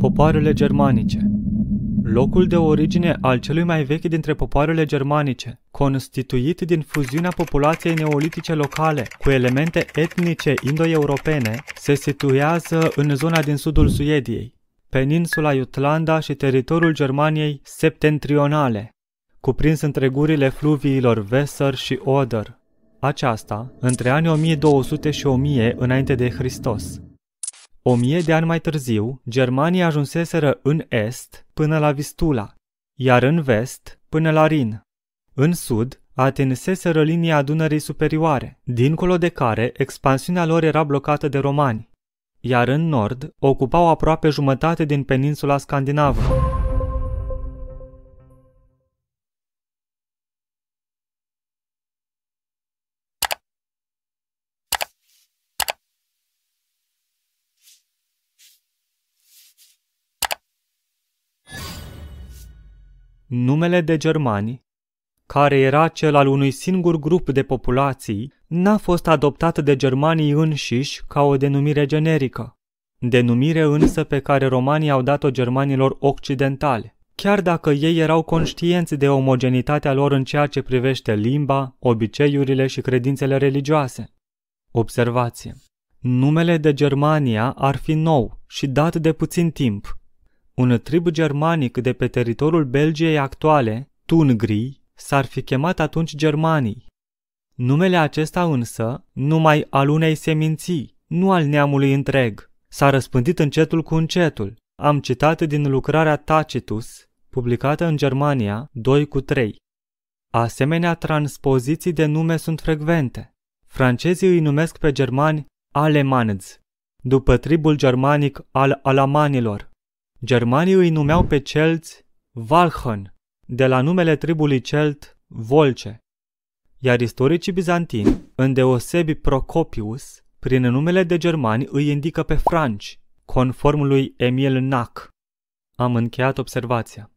Popoarele germanice Locul de origine al celui mai vechi dintre popoarele germanice, constituit din fuziunea populației neolitice locale cu elemente etnice indo-europene, se situează în zona din sudul Suediei, peninsula Jutlanda și teritoriul Germaniei septentrionale, cuprins între gurile fluviilor Weser și Oder. Aceasta, între anii 1200 și 1000 înainte de Hristos. O mie de ani mai târziu, germanii ajunseseră în est până la Vistula, iar în vest până la Rin. În sud, atinseseră linia Dunării Superioare, dincolo de care expansiunea lor era blocată de romani, iar în nord ocupau aproape jumătate din peninsula scandinavă. Numele de germani, care era cel al unui singur grup de populații, n-a fost adoptat de germanii înșiși ca o denumire generică, denumire însă pe care romanii au dat-o germanilor occidentale, chiar dacă ei erau conștienți de omogenitatea lor în ceea ce privește limba, obiceiurile și credințele religioase. Observație. Numele de Germania ar fi nou și dat de puțin timp, un trib germanic de pe teritoriul Belgiei actuale, Tungrii, s-ar fi chemat atunci germanii. Numele acesta însă, numai al unei seminții, nu al neamului întreg, s-a răspândit încetul cu încetul. Am citat din lucrarea Tacitus, publicată în Germania, 2 cu 3. Asemenea, transpoziții de nume sunt frecvente. Francezii îi numesc pe germani Alemanz, după tribul germanic al alamanilor, Germanii îi numeau pe celți Valhân, de la numele tribului celt Volce, iar istoricii bizantini, îndeosebi Procopius, prin numele de germani îi indică pe franci, conform lui Emil Nac. Am încheiat observația.